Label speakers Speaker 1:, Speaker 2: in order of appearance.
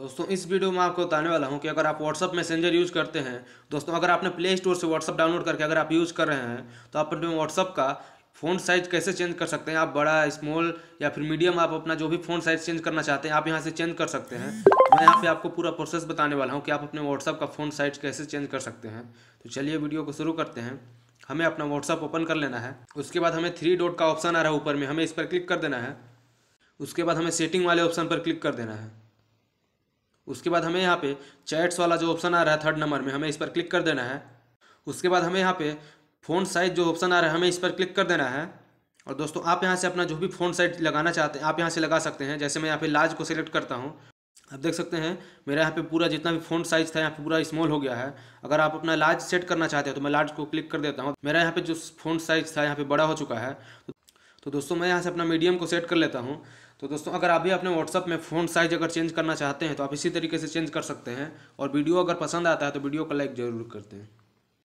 Speaker 1: दोस्तों इस वीडियो में आपको बताने वाला हूं कि अगर आप व्हाट्सअप मैसेंजर यूज़ करते हैं दोस्तों अगर आपने प्ले स्टोर से व्हाट्सअप डाउनलोड करके अगर आप यूज़ कर रहे हैं तो आप अपने व्हाट्सअप का फ़ोन साइज कैसे चेंज कर सकते हैं आप बड़ा स्मॉल या फिर मीडियम आप अपना जो भी फ़ोन साइज चेंज करना चाहते हैं आप यहाँ से चेंज कर सकते हैं मैं यहाँ पर आपको पूरा प्रोसेस बताने वाला हूँ कि आप अपने व्हाट्सअप का फ़ोन साइज कैसे चेंज कर सकते हैं तो चलिए वीडियो को शुरू करते हैं हमें अपना व्हाट्सअप ओपन कर लेना है उसके बाद हमें थ्री डॉट का ऑप्शन आ रहा है ऊपर में हमें इस पर क्लिक कर देना है उसके बाद हमें सेटिंग वाले ऑप्शन पर क्लिक कर देना है उसके बाद हमें यहाँ पे चैट्स वाला जो ऑप्शन आ रहा है थर्ड नंबर में हमें इस पर क्लिक कर देना है उसके बाद हमें यहाँ पे फ़ोन साइज जो ऑप्शन आ रहा है हमें इस पर क्लिक कर देना है और दोस्तों आप यहाँ से अपना जो भी फ़ोन साइज लगाना चाहते हैं आप यहाँ से लगा सकते हैं जैसे मैं यहाँ पे लार्ज को सिलेक्ट करता हूँ आप देख सकते हैं मेरा यहाँ पे पूरा जितना भी फ़ोन साइज़ था यहाँ पे पूरा स्मॉल हो गया है अगर आप अपना लार्ज सेट करना चाहते हो तो मैं लार्ज को क्लिक कर देता हूँ मेरा यहाँ पे जो फ़ोन साइज़ था यहाँ पे बड़ा हो चुका है तो दोस्तों मैं यहाँ से अपना मीडियम को सेट कर लेता हूँ तो दोस्तों अगर आप भी अपने व्हाट्सअप में फ़ोन साइज अगर चेंज करना चाहते हैं तो आप इसी तरीके से चेंज कर सकते हैं और वीडियो अगर पसंद आता है तो वीडियो को लाइक ज़रूर करते हैं